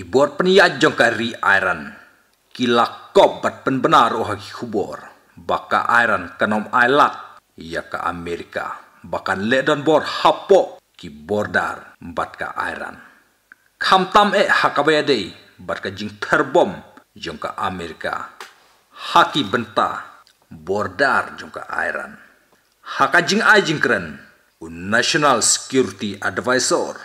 kibor peniat ka ri airan kila kobat penbenar oha kubor baka airan kanom ailat ia ka Amerika bakan ledon bor hapo ki dar bat ka airan kamtam e hakabede bat ka jing terbom jong Amerika haki benta bordar jong ka airan hakajing ajing keren un national security advisor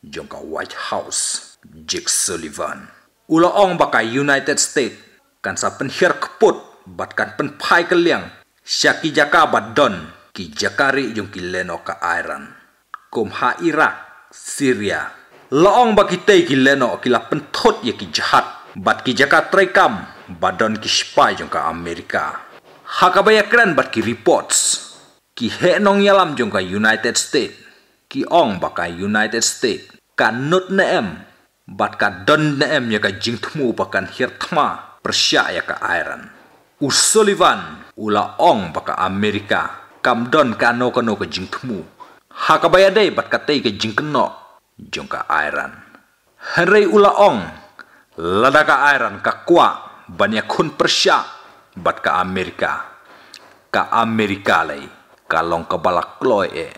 jong White House Jake Sullivan. Ula ong bakai United States kan sa penhir keput bat kan penpai keliang syaki jaka badon ki jakari yung ki leno ka Iran. Kom ha Irak, Syria. Laong baki tei ki leno kila pentot ya ki jahat bat ki jaka trekam badon ki spy yung ka Amerika. Hakabaya keren bat ki reports ki henong yalam yung ka United States ki ong baka United States kanut nut ka don em ya ka kan hir thma persya ya ka iron u sullivan ula ong ka amerika kam don ka no ka ba ya dei ka tei ka jingkno ka iron henry ula ong ladaka iron ka kwa banyak kun persya ka amerika ka amerika lei kalong ka balak loe e.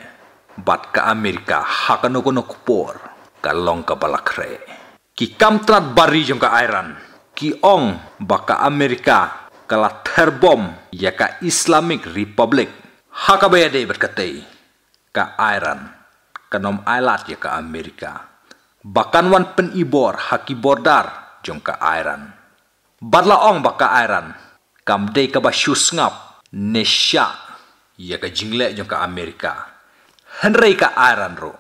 bat ka Amerika hakano no kupor kalong ka balakre. E ki kamtrat bari jong ka Iran ki ong baka Amerika kala terbom ya ka Islamic Republic hakabaya de berkatai ka Iran kanom ailat ya ka Amerika bahkan wan penibor haki bordar jong ka Iran badla ong baka airan kam de ka ngap nesha ya ka jingle jong ka Amerika henrei ka airan ro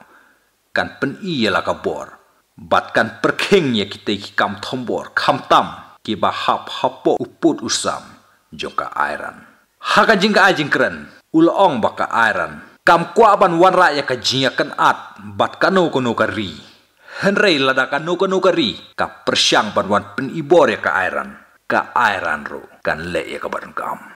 kan pen iyalah kabor batkan perkeng ya kita kam tombor, kam tam ba hap hapo uput usam joka airan haka jingka ajing keren ulong baka airan kam kuaban wan ya ka kan at batkan no kono kari henrei ladakan no kono kari ka persyang ban wan pen ibor ya ka airan ka airan ro kan le ya ka ban kam